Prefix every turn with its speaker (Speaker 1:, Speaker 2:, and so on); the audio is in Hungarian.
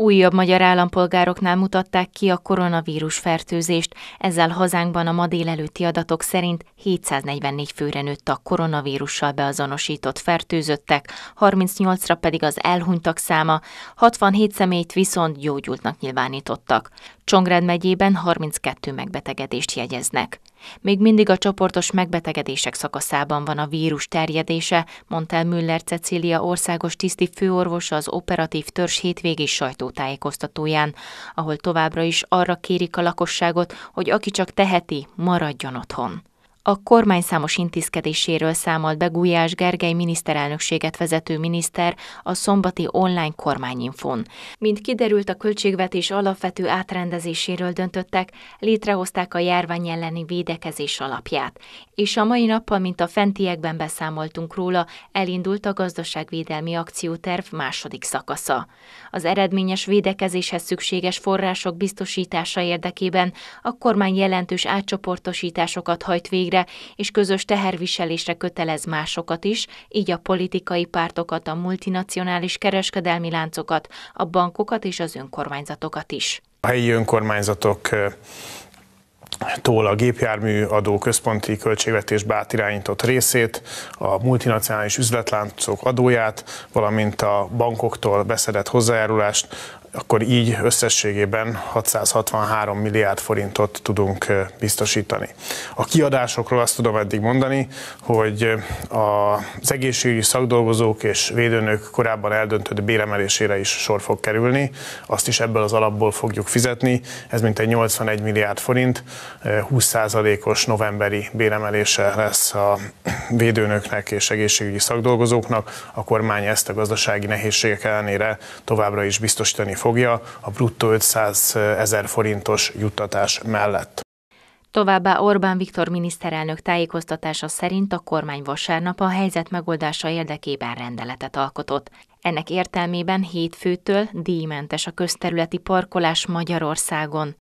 Speaker 1: Újabb magyar állampolgároknál mutatták ki a koronavírus fertőzést, ezzel hazánkban a ma délelőtti adatok szerint 744 főre nőtt a koronavírussal beazonosított fertőzöttek, 38-ra pedig az elhunytak száma, 67 személyt viszont gyógyultnak nyilvánítottak. Csongrád megyében 32 megbetegedést jegyeznek. Még mindig a csoportos megbetegedések szakaszában van a vírus terjedése, mondta el Müller Cecília országos tiszti főorvosa az operatív törzs hétvégi sajtótájékoztatóján, ahol továbbra is arra kérik a lakosságot, hogy aki csak teheti, maradjon otthon a kormány számos intézkedéséről számolt be Gulyás Gergely miniszterelnökséget vezető miniszter a szombati online kormányinfon. Mint kiderült, a költségvetés alapvető átrendezéséről döntöttek, létrehozták a járvány elleni védekezés alapját, és a mai nappal, mint a fentiekben beszámoltunk róla, elindult a gazdaságvédelmi akcióterv második szakasza. Az eredményes védekezéshez szükséges források biztosítása érdekében a kormány jelentős átcsoportosításokat hajt végre, részvételre és közös teherviselésre kötelez másokat is, így a politikai pártokat, a multinacionális kereskedelmi láncokat, a bankokat és az önkormányzatokat is.
Speaker 2: A helyi önkormányzatok tól a gépjármű adó központi költségvetés bátirányított részét, a multinacionális üzletláncok adóját, valamint a bankoktól beszedett hozzájárulást akkor így összességében 663 milliárd forintot tudunk biztosítani. A kiadásokról azt tudom eddig mondani, hogy az egészségügyi szakdolgozók és védőnök korábban eldöntött béremelésére is sor fog kerülni, azt is ebből az alapból fogjuk fizetni, ez mintegy 81 milliárd forint, 20%-os novemberi béremelése lesz a védőnöknek és egészségügyi szakdolgozóknak, a kormány ezt a gazdasági nehézségek ellenére továbbra is biztosítani fogja a bruttó 500 ezer forintos juttatás mellett.
Speaker 1: Továbbá Orbán Viktor miniszterelnök tájékoztatása szerint a kormány vasárnap a helyzet megoldása érdekében rendeletet alkotott. Ennek értelmében hétfőtől díjmentes a közterületi parkolás Magyarországon.